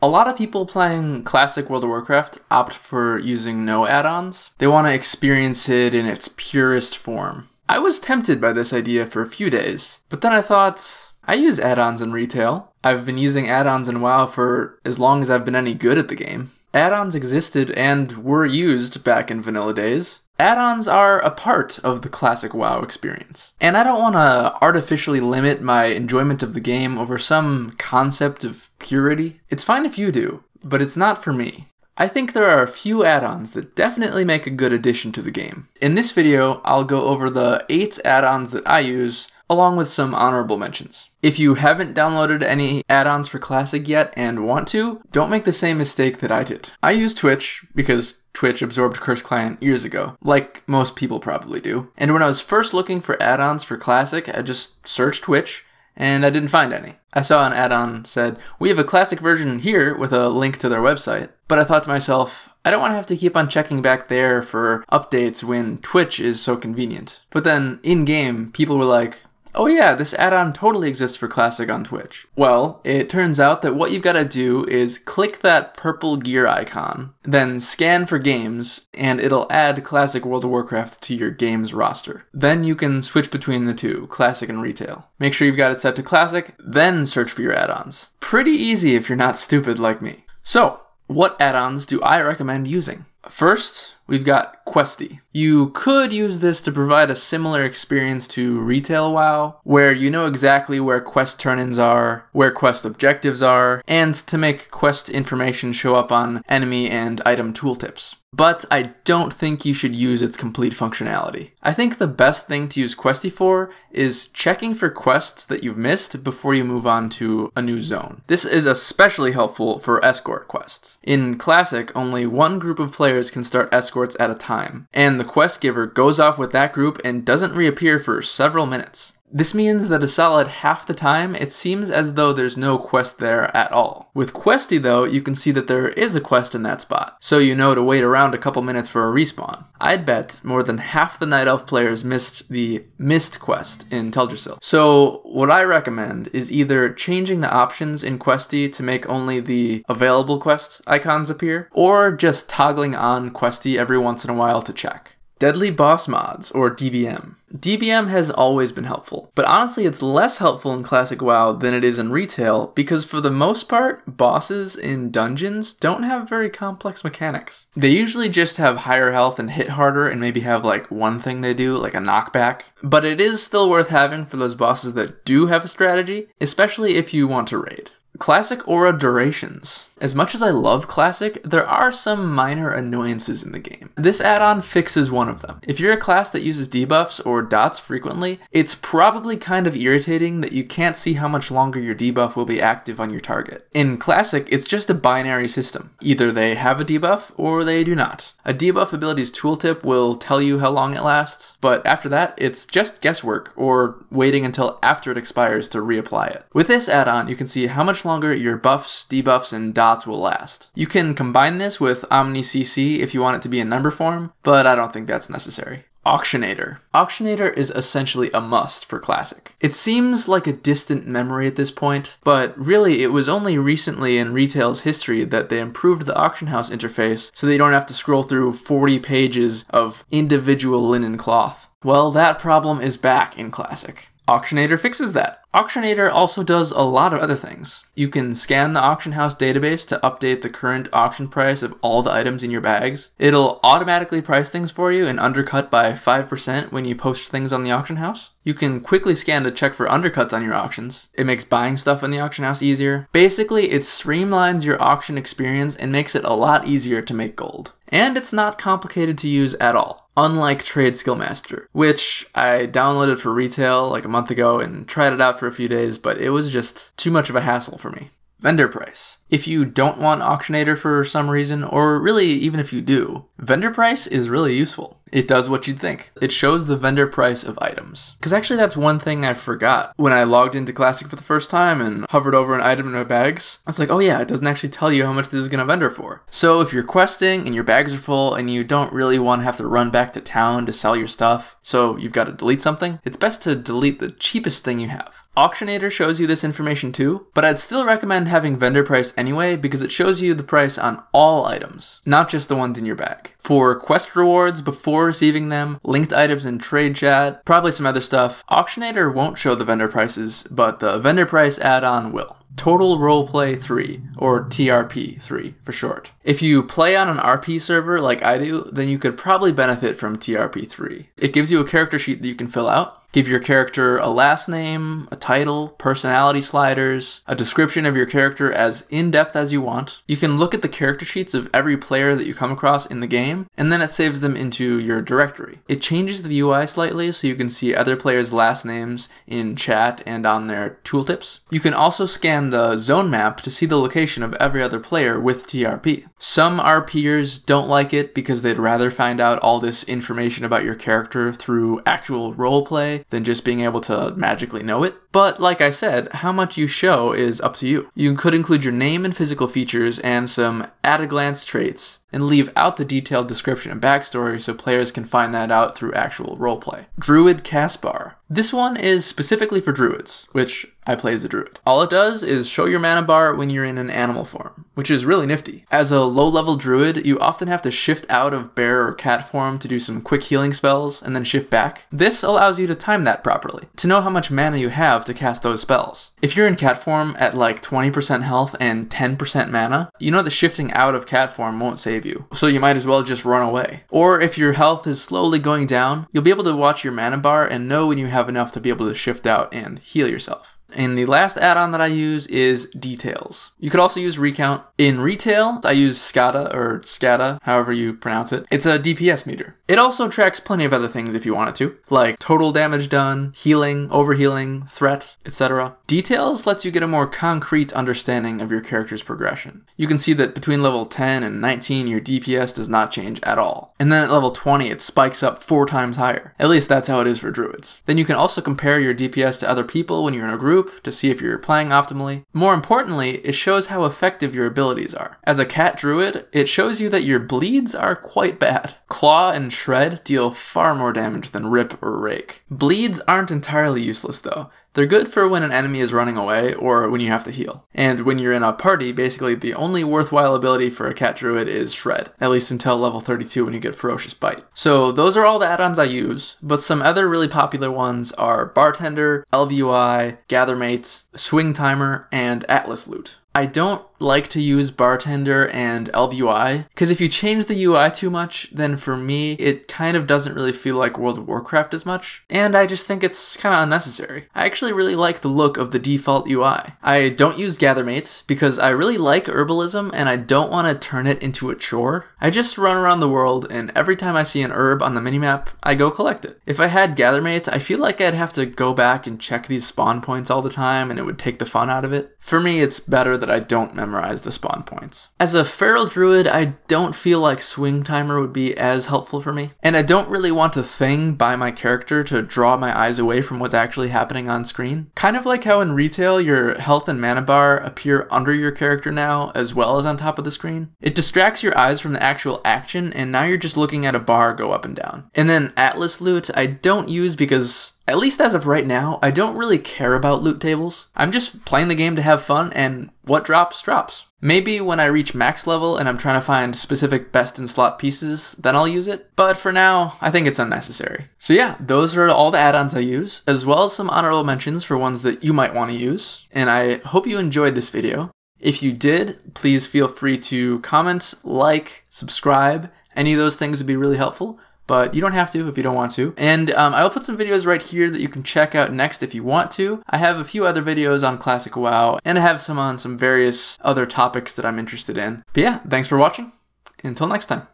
A lot of people playing classic World of Warcraft opt for using no add-ons. They want to experience it in its purest form. I was tempted by this idea for a few days, but then I thought, I use add-ons in retail. I've been using add-ons in WoW for as long as I've been any good at the game. Add-ons existed and were used back in vanilla days. Add-ons are a part of the classic WoW experience, and I don't want to artificially limit my enjoyment of the game over some concept of purity. It's fine if you do, but it's not for me. I think there are a few add-ons that definitely make a good addition to the game. In this video, I'll go over the 8 add-ons that I use, along with some honorable mentions. If you haven't downloaded any add-ons for Classic yet and want to, don't make the same mistake that I did. I use Twitch because Twitch absorbed Curse Client years ago, like most people probably do. And when I was first looking for add-ons for Classic, I just searched Twitch and I didn't find any. I saw an add-on said, "We have a classic version here with a link to their website." But I thought to myself, I don't want to have to keep on checking back there for updates when Twitch is so convenient. But then in game, people were like, oh yeah, this add-on totally exists for Classic on Twitch. Well, it turns out that what you've got to do is click that purple gear icon, then scan for games, and it'll add Classic World of Warcraft to your games roster. Then you can switch between the two, Classic and Retail. Make sure you've got it set to Classic, then search for your add-ons. Pretty easy if you're not stupid like me. So, what add-ons do I recommend using? First, we've got Questy. You could use this to provide a similar experience to Retail WoW, where you know exactly where quest turn-ins are, where quest objectives are, and to make quest information show up on enemy and item tooltips. But I don't think you should use its complete functionality. I think the best thing to use Questy for is checking for quests that you've missed before you move on to a new zone. This is especially helpful for escort quests. In Classic, only one group of players can start escort escorts at a time, and the quest giver goes off with that group and doesn't reappear for several minutes. This means that a solid half the time, it seems as though there's no quest there at all. With Questy though, you can see that there is a quest in that spot, so you know to wait around a couple minutes for a respawn. I'd bet more than half the Night Elf players missed the missed quest in Teldrassil. So what I recommend is either changing the options in Questy to make only the available quest icons appear, or just toggling on Questy every once in a while to check. Deadly Boss Mods, or DBM. DBM has always been helpful, but honestly, it's less helpful in Classic WoW than it is in retail because, for the most part, bosses in dungeons don't have very complex mechanics. They usually just have higher health and hit harder and maybe have like one thing they do, like a knockback. But it is still worth having for those bosses that do have a strategy, especially if you want to raid. Classic Aura durations. As much as I love Classic, there are some minor annoyances in the game. This add-on fixes one of them. If you're a class that uses debuffs or dots frequently, it's probably kind of irritating that you can't see how much longer your debuff will be active on your target. In Classic, it's just a binary system. Either they have a debuff or they do not. A debuff ability's tooltip will tell you how long it lasts, but after that, it's just guesswork or waiting until after it expires to reapply it. With this add-on, you can see how much longer your buffs, debuffs, and dots will last. You can combine this with Omni CC if you want it to be in number form, but I don't think that's necessary. Auctionator. Auctionator is essentially a must for Classic. It seems like a distant memory at this point, but really it was only recently in retail's history that they improved the auction house interface so that you don't have to scroll through 40 pages of individual linen cloth. Well, that problem is back in Classic. Auctionator fixes that. Auctionator also does a lot of other things. You can scan the auction house database to update the current auction price of all the items in your bags. It'll automatically price things for you and undercut by 5% when you post things on the auction house. You can quickly scan to check for undercuts on your auctions. It makes buying stuff in the auction house easier. Basically, it streamlines your auction experience and makes it a lot easier to make gold and it's not complicated to use at all, unlike Trade Skill Master, which I downloaded for retail like a month ago and tried it out for a few days, but it was just too much of a hassle for me. Vendor price. If you don't want Auctionator for some reason, or really even if you do, Vendor price is really useful. It does what you'd think. It shows the vendor price of items. Because actually, that's one thing I forgot when I logged into Classic for the first time and hovered over an item in my bags. I was like, oh yeah, it doesn't actually tell you how much this is going to vendor for. So if you're questing and your bags are full and you don't really want to have to run back to town to sell your stuff, so you've got to delete something, it's best to delete the cheapest thing you have. Auctionator shows you this information too, but I'd still recommend having vendor price anyway because it shows you the price on all items, not just the ones in your bag for quest rewards before receiving them, linked items in trade chat, probably some other stuff. Auctionator won't show the vendor prices, but the vendor price add-on will. Total Roleplay 3, or TRP 3 for short. If you play on an RP server like I do, then you could probably benefit from TRP 3. It gives you a character sheet that you can fill out, give your character a last name, a title, personality sliders, a description of your character as in depth as you want. You can look at the character sheets of every player that you come across in the game, and then it saves them into your directory. It changes the UI slightly so you can see other players' last names in chat and on their tooltips. You can also scan scan the zone map to see the location of every other player with TRP. Some RPers don't like it because they'd rather find out all this information about your character through actual roleplay than just being able to magically know it. But like I said, how much you show is up to you. You could include your name and physical features and some at a glance traits, and leave out the detailed description and backstory so players can find that out through actual roleplay. Druid Caspar. This one is specifically for druids, which I play as a druid. All it does is show your mana bar when you're in an animal form, which is really nifty. As a low-level druid, you often have to shift out of bear or cat form to do some quick healing spells, and then shift back. This allows you to time that properly, to know how much mana you have to cast those spells. If you're in cat form at like 20% health and 10% mana, you know the shifting out of cat form won't save you, so you might as well just run away. Or if your health is slowly going down, you'll be able to watch your mana bar and know when you have have enough to be able to shift out and heal yourself. And the last add-on that I use is details. You could also use recount. In retail, I use SCADA or SCADA, however you pronounce it. It's a DPS meter. It also tracks plenty of other things if you want it to, like total damage done, healing, overhealing, threat, etc. Details lets you get a more concrete understanding of your character's progression. You can see that between level 10 and 19 your DPS does not change at all, and then at level 20 it spikes up 4 times higher. At least that's how it is for druids. Then you can also compare your DPS to other people when you're in a group to see if you're playing optimally. More importantly, it shows how effective your abilities are. As a cat druid, it shows you that your bleeds are quite bad. Claw and Shred deal far more damage than Rip or Rake. Bleeds aren't entirely useless though. They're good for when an enemy is running away or when you have to heal. And when you're in a party, basically the only worthwhile ability for a cat druid is Shred, at least until level 32 when you get Ferocious Bite. So those are all the add-ons I use, but some other really popular ones are Bartender, LVI, Gathermates, Swing Timer, and Atlas Loot. I don't like to use Bartender and LVUI because if you change the UI too much, then for me, it kind of doesn't really feel like World of Warcraft as much, and I just think it's kind of unnecessary. I actually really like the look of the default UI. I don't use GatherMates because I really like herbalism and I don't want to turn it into a chore. I just run around the world and every time I see an herb on the minimap, I go collect it. If I had GatherMates, I feel like I'd have to go back and check these spawn points all the time and it would take the fun out of it. For me, it's better that I don't memorize memorize the spawn points. As a feral druid, I don't feel like swing timer would be as helpful for me, and I don't really want a thing by my character to draw my eyes away from what's actually happening on screen. Kind of like how in retail your health and mana bar appear under your character now as well as on top of the screen. It distracts your eyes from the actual action and now you're just looking at a bar go up and down. And then Atlas loot I don't use because at least as of right now, I don't really care about loot tables. I'm just playing the game to have fun, and what drops, drops. Maybe when I reach max level and I'm trying to find specific best in slot pieces, then I'll use it. But for now, I think it's unnecessary. So yeah, those are all the add-ons I use, as well as some honorable mentions for ones that you might want to use. And I hope you enjoyed this video. If you did, please feel free to comment, like, subscribe. Any of those things would be really helpful but you don't have to if you don't want to. And um, I will put some videos right here that you can check out next if you want to. I have a few other videos on Classic WoW, and I have some on some various other topics that I'm interested in. But yeah, thanks for watching. Until next time.